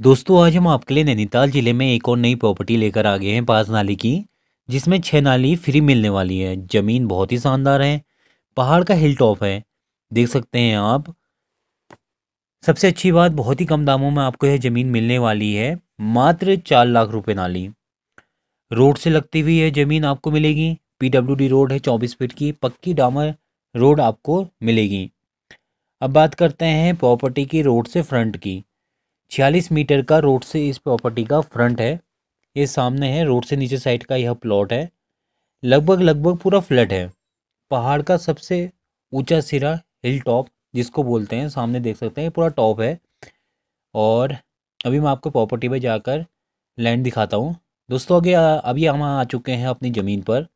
दोस्तों आज हम आपके लिए नैनीताल ज़िले में एक और नई प्रॉपर्टी लेकर आ गए हैं पास नाली की जिसमें छः नाली फ्री मिलने वाली है ज़मीन बहुत ही शानदार है पहाड़ का हिल टॉप है देख सकते हैं आप सबसे अच्छी बात बहुत ही कम दामों में आपको यह ज़मीन मिलने वाली है मात्र चार लाख रुपये नाली रोड से लगती हुई यह ज़मीन आपको मिलेगी पीडब्ल्यूडी रोड है चौबीस फीट की पक्की डामर रोड आपको मिलेगी अब बात करते हैं प्रॉपर्टी की रोड से फ्रंट की छियालीस मीटर का रोड से इस प्रॉपर्टी का फ्रंट है ये सामने है रोड से नीचे साइड का यह प्लॉट है लगभग लगभग पूरा फ्लैट है पहाड़ का सबसे ऊंचा सिरा हिल टॉप जिसको बोलते हैं सामने देख सकते हैं पूरा टॉप है और अभी मैं आपको प्रॉपर्टी पर जाकर लैंड दिखाता हूँ दोस्तों अगे अभी हम आ चुके हैं अपनी ज़मीन पर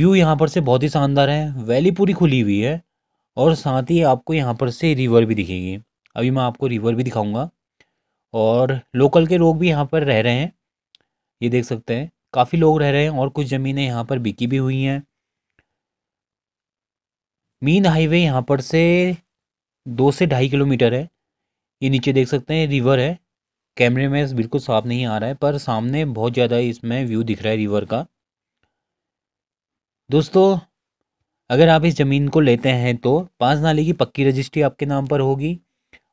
व्यू यहाँ पर से बहुत ही शानदार है वैली पूरी खुली हुई है और साथ ही आपको यहाँ पर से रिवर भी दिखेगी अभी मैं आपको रिवर भी दिखाऊंगा और लोकल के लोग भी यहाँ पर रह रहे हैं ये देख सकते हैं काफ़ी लोग रह रहे हैं और कुछ ज़मीनें यहाँ पर बिकी भी हुई हैं मीन हाईवे यहाँ पर से दो से ढाई किलोमीटर है ये नीचे देख सकते हैं रिवर है कैमरे में बिल्कुल साफ नहीं आ रहा है पर सामने बहुत ज़्यादा इसमें व्यू दिख रहा है रिवर का दोस्तों अगर आप इस ज़मीन को लेते हैं तो पाँच नाली की पक्की रजिस्ट्री आपके नाम पर होगी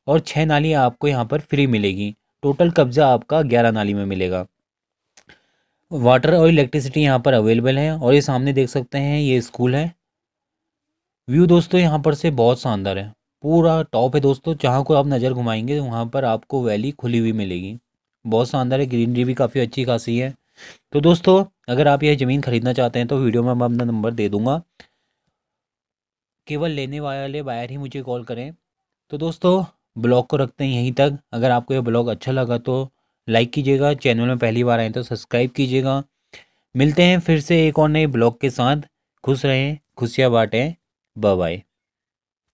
और छः नालियाँ आपको यहाँ पर फ्री मिलेगी टोटल कब्ज़ा आपका ग्यारह नाली में मिलेगा वाटर और इलेक्ट्रिसिटी यहाँ पर अवेलेबल है और ये सामने देख सकते हैं ये स्कूल है व्यू दोस्तों यहाँ पर से बहुत शानदार है पूरा टॉप है दोस्तों जहाँ को आप नज़र घुमाएंगे वहाँ पर आपको वैली खुली हुई मिलेगी बहुत शानदार है ग्रीनरी भी काफ़ी अच्छी खासी है तो दोस्तों अगर आप यह ज़मीन ख़रीदना चाहते हैं तो वीडियो में मैं अपना नंबर दे दूँगा केवल लेने वाले बायर ही मुझे कॉल करें तो दोस्तों ब्लॉग को रखते हैं यहीं तक अगर आपको यह ब्लॉग अच्छा लगा तो लाइक कीजिएगा चैनल में पहली बार आए तो सब्सक्राइब कीजिएगा मिलते हैं फिर से एक और नए ब्लॉग के साथ खुश रहें खुशियाँ बांटें बाय